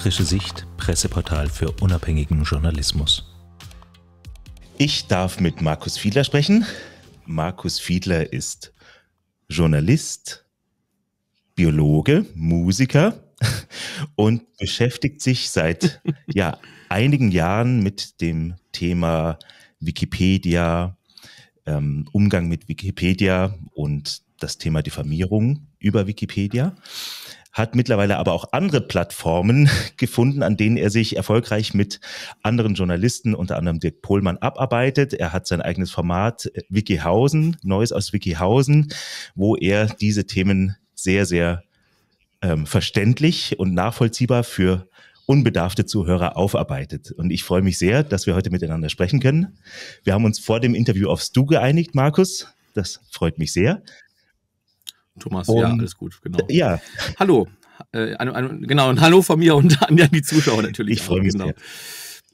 Frische Sicht, Presseportal für unabhängigen Journalismus. Ich darf mit Markus Fiedler sprechen. Markus Fiedler ist Journalist, Biologe, Musiker und beschäftigt sich seit ja, einigen Jahren mit dem Thema Wikipedia, ähm, Umgang mit Wikipedia und das Thema Diffamierung über Wikipedia hat mittlerweile aber auch andere Plattformen gefunden, an denen er sich erfolgreich mit anderen Journalisten, unter anderem Dirk Pohlmann, abarbeitet. Er hat sein eigenes Format äh, Wikihausen, Neues aus Wikihausen, wo er diese Themen sehr, sehr ähm, verständlich und nachvollziehbar für unbedarfte Zuhörer aufarbeitet. Und ich freue mich sehr, dass wir heute miteinander sprechen können. Wir haben uns vor dem Interview aufs Du geeinigt, Markus. Das freut mich sehr. Thomas, um, ja, alles gut, genau. Ja. Hallo. Äh, ein, ein, genau, und hallo von mir und an, die Zuschauer natürlich. Ich freue mich genau. sehr.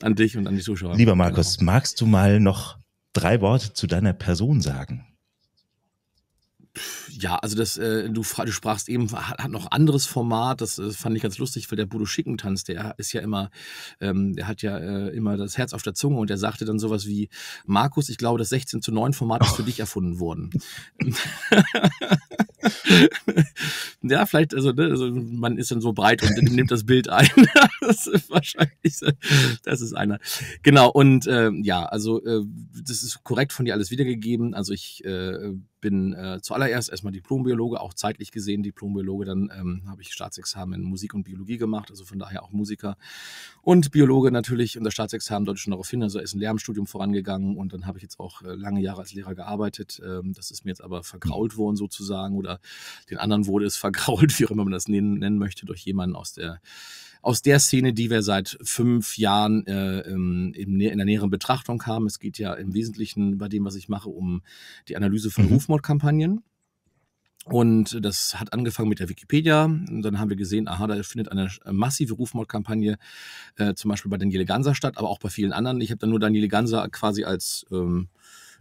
An dich und an die Zuschauer. Lieber genau. Markus, genau. magst du mal noch drei Worte zu deiner Person sagen? Ja, also das, äh, du, du, sprachst eben, hat, hat noch anderes Format, das äh, fand ich ganz lustig, weil der Bodo Schickentanz, der ist ja immer, ähm, der hat ja äh, immer das Herz auf der Zunge und der sagte dann sowas wie, Markus, ich glaube, das 16 zu 9 Format ist für oh. dich erfunden worden. ja, vielleicht, also, ne, also, man ist dann so breit und nimmt das Bild ein. das ist wahrscheinlich, das ist einer. Genau, und äh, ja, also äh, das ist korrekt von dir alles wiedergegeben. Also ich äh, bin äh, zuallererst erstmal Diplombiologe, auch zeitlich gesehen Diplombiologe. Dann ähm, habe ich Staatsexamen in Musik und Biologie gemacht, also von daher auch Musiker und Biologe natürlich. Und das Staatsexamen deutet schon darauf hin, also ist ein Lehramtsstudium vorangegangen und dann habe ich jetzt auch äh, lange Jahre als Lehrer gearbeitet. Ähm, das ist mir jetzt aber vergrault mhm. worden sozusagen oder den anderen wurde es vergrault, wie auch immer man das nennen, nennen möchte, durch jemanden aus der aus der Szene, die wir seit fünf Jahren äh, ähm, in, in der näheren Betrachtung haben. Es geht ja im Wesentlichen bei dem, was ich mache, um die Analyse von mhm. Rufmodellen. Selbstmordkampagnen. Und das hat angefangen mit der Wikipedia. Und dann haben wir gesehen, aha, da findet eine massive Rufmordkampagne, äh, zum Beispiel bei Daniele Ganser statt, aber auch bei vielen anderen. Ich habe dann nur Daniele Ganser quasi als ähm,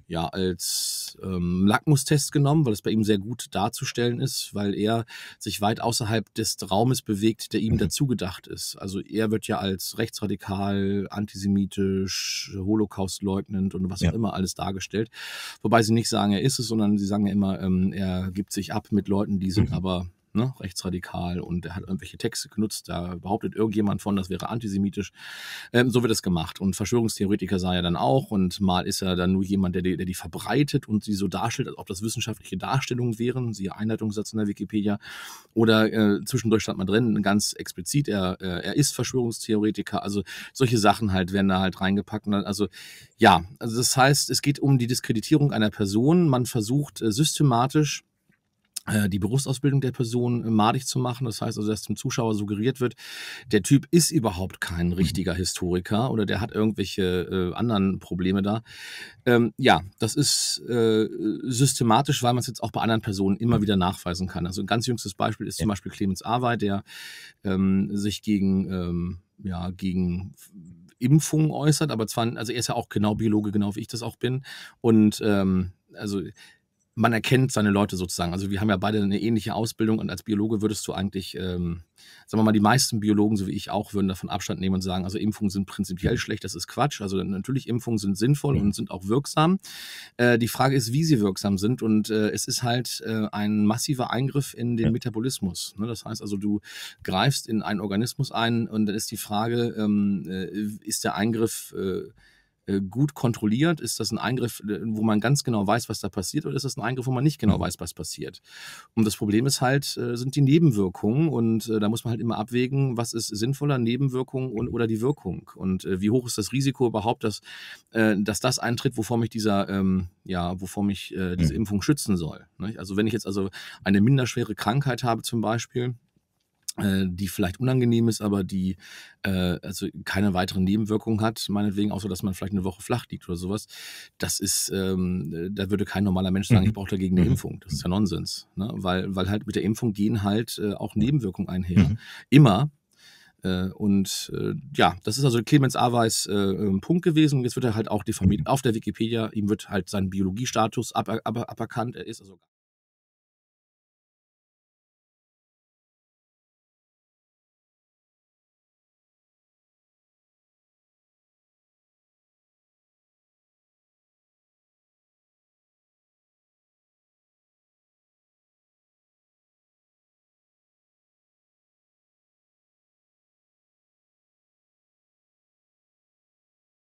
ja als ähm, Lackmustest genommen, weil es bei ihm sehr gut darzustellen ist, weil er sich weit außerhalb des Raumes bewegt, der ihm mhm. gedacht ist. Also er wird ja als rechtsradikal, antisemitisch, Holocaustleugnend und was ja. auch immer alles dargestellt. Wobei sie nicht sagen, er ist es, sondern sie sagen ja immer, ähm, er gibt sich ab mit Leuten, die sind mhm. aber ne, rechtsradikal und er hat irgendwelche Texte genutzt, da behauptet irgendjemand von, das wäre antisemitisch. Ähm, so wird es gemacht. Und Verschwörungstheoretiker sah er dann auch und mal ist er dann nur jemand, der die, der die verbreitet und sie so darstellt, als ob das wissenschaftliche Darstellungen wären, siehe Einleitungssatz in der Wikipedia. Oder äh, zwischendurch stand man drin, ganz explizit, er, äh, er ist Verschwörungstheoretiker. Also solche Sachen halt werden da halt reingepackt. Und dann, also ja, also das heißt, es geht um die Diskreditierung einer Person. Man versucht äh, systematisch, äh, die Berufsausbildung der Person äh, madig zu machen. Das heißt also, dass dem Zuschauer suggeriert wird, der Typ ist überhaupt kein mhm. richtiger Historiker oder der hat irgendwelche äh, anderen Probleme da. Ähm, ja, das ist äh, systematisch, weil man es jetzt auch bei anderen Personen immer wieder nachweisen kann. Also ein ganz jüngstes Beispiel ist zum Beispiel Clemens Awey, der ähm, sich gegen, ähm, ja, gegen Impfungen äußert, aber zwar, also er ist ja auch genau Biologe, genau wie ich das auch bin. Und ähm, also man erkennt seine Leute sozusagen. Also wir haben ja beide eine ähnliche Ausbildung und als Biologe würdest du eigentlich, ähm, sagen wir mal, die meisten Biologen, so wie ich auch, würden davon Abstand nehmen und sagen, also Impfungen sind prinzipiell mhm. schlecht, das ist Quatsch. Also natürlich Impfungen sind sinnvoll mhm. und sind auch wirksam. Äh, die Frage ist, wie sie wirksam sind und äh, es ist halt äh, ein massiver Eingriff in den Metabolismus. Ne? Das heißt also, du greifst in einen Organismus ein und dann ist die Frage, ähm, äh, ist der Eingriff äh, äh, gut kontrolliert? Ist das ein Eingriff, äh, wo man ganz genau weiß, was da passiert, oder ist das ein Eingriff, wo man nicht genau mhm. weiß, was passiert? Und das Problem ist halt, äh, sind die Nebenwirkungen und da muss man halt immer abwägen, was ist sinnvoller, Nebenwirkung und, oder die Wirkung und wie hoch ist das Risiko überhaupt, dass, dass das eintritt, wovor mich dieser, ähm, ja, wovor mich diese mhm. Impfung schützen soll. Also wenn ich jetzt also eine minderschwere Krankheit habe zum Beispiel, äh, die vielleicht unangenehm ist, aber die äh, also keine weiteren Nebenwirkungen hat, meinetwegen, außer dass man vielleicht eine Woche flach liegt oder sowas. Das ist, ähm, da würde kein normaler Mensch sagen, ich mhm. brauche dagegen eine mhm. Impfung. Das ist ja mhm. Nonsens. Ne? Weil, weil halt mit der Impfung gehen halt äh, auch Nebenwirkungen einher. Mhm. Immer. Äh, und äh, ja, das ist also Clemens Aweis äh, ähm, Punkt gewesen. Jetzt wird er halt auch diffamiert. Auf der Wikipedia, ihm wird halt sein Biologiestatus aber aber aberkannt. er ist also.